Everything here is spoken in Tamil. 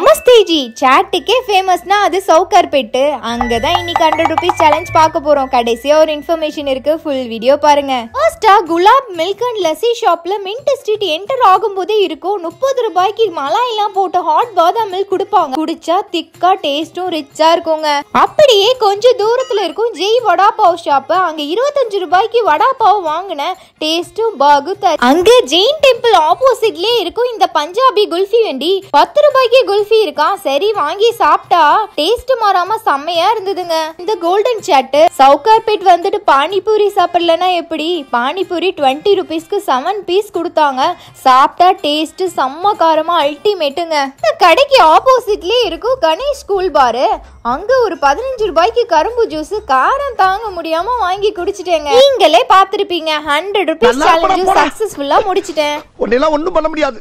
நமஸ்தேஜி சாட்டுக்கே ஃபேமஸ்னா அது பெட்டு அங்கே தான் இன்னைக்கு ஹண்ட்ரட் ருபீஸ் சேலஞ்ச் பார்க்க போகிறோம் கடைசியாக ஒரு இன்ஃபர்மேஷன் இருக்கு ஃபுல் வீடியோ பாருங்க ஃபர்ஸ்டாக குலாப் மில்க் அண்ட் லஸ்ஸி ஷாப்பில் மின்ட் ஸ்ட்ரீட் என்டர் ஆகும்போதே இருக்கும் முப்பது ரூபாய்க்கு மலாயெல்லாம் போட்டு ஹாட் பாதாம் மில்க் கொடுப்பாங்க குடிச்சா திக்கா டேஸ்ட்டும் ரிச்சாக இருக்குங்க அப்படியே கொஞ்சம் தூரத்தில் இருக்கும் ஜெய் வடா பாவ் ஷாப்பு அங்கே இருபத்தஞ்சு ரூபாய்க்கு வடா பாவ் வாங்கினேன் டேஸ்ட்டும் பாகு அங்கே ஜெயின் டெம்பிள் ஆப்போசிட்லேயே இருக்கும் இந்த பஞ்சாபி குல்ஃபி வண்டி பத்து ரூபாய்க்கு குல்ஃபி குல்ஃபி இருக்கான் சரி வாங்கி சாப்பிட்டா டேஸ்ட் மாறாம செம்மையா இருந்ததுங்க இந்த கோல்டன் சாட்டு சவுகார்பேட் வந்துட்டு பானிபூரி சாப்பிடலன்னா எப்படி பானிபூரி டுவெண்ட்டி ருபீஸ்க்கு செவன் பீஸ் கொடுத்தாங்க சாப்பிட்டா டேஸ்ட் செம்ம காரமா அல்டிமேட்டுங்க இந்த கடைக்கு ஆப்போசிட்லயே இருக்கும் கணேஷ் ஸ்கூல் பாரு அங்க ஒரு பதினஞ்சு ரூபாய்க்கு கரும்பு ஜூஸ் காரம் தாங்க முடியாம வாங்கி குடிச்சிட்டேங்க நீங்களே பாத்துருப்பீங்க ஹண்ட்ரட் ருபீஸ் சேலஞ்சு சக்சஸ்ஃபுல்லா முடிச்சிட்டேன் ஒன்னும் பண்ண முடியாது